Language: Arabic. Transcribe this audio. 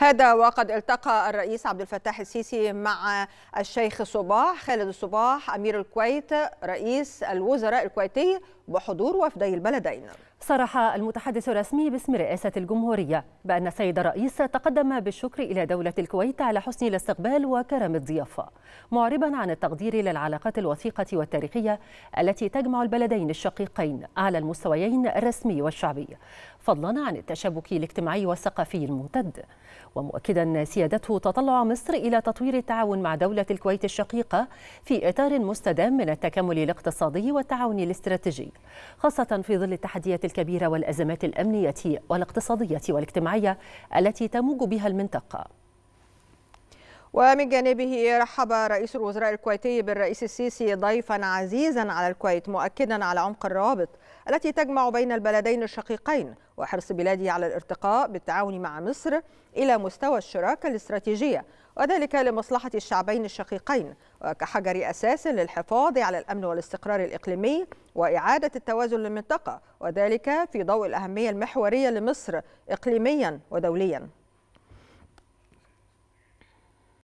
هذا وقد التقى الرئيس عبد الفتاح السيسي مع الشيخ صباح خالد الصباح أمير الكويت رئيس الوزراء الكويتي بحضور وفدي البلدين صرح المتحدث الرسمي باسم رئاسة الجمهورية بأن السيد الرئيس تقدم بالشكر إلى دولة الكويت على حسن الاستقبال وكرم الضيافة معربا عن التقدير للعلاقات الوثيقة والتاريخية التي تجمع البلدين الشقيقين على المستويين الرسمي والشعبي فضلا عن التشابك الاجتماعي والثقافي الممتد ومؤكدا سيادته تطلع مصر إلى تطوير التعاون مع دولة الكويت الشقيقة في إطار مستدام من التكامل الاقتصادي والتعاون الاستراتيجي خاصة في ظل التحديات الكبيرة والأزمات الأمنية والاقتصادية والاجتماعية التي تموج بها المنطقة ومن جانبه رحب رئيس الوزراء الكويتي بالرئيس السيسي ضيفا عزيزا على الكويت مؤكدا على عمق الروابط التي تجمع بين البلدين الشقيقين وحرص بلاده على الارتقاء بالتعاون مع مصر إلى مستوى الشراكة الاستراتيجية وذلك لمصلحة الشعبين الشقيقين وكحجر أساس للحفاظ على الأمن والاستقرار الإقليمي وإعادة التوازن للمنطقة وذلك في ضوء الأهمية المحورية لمصر إقليميا ودوليا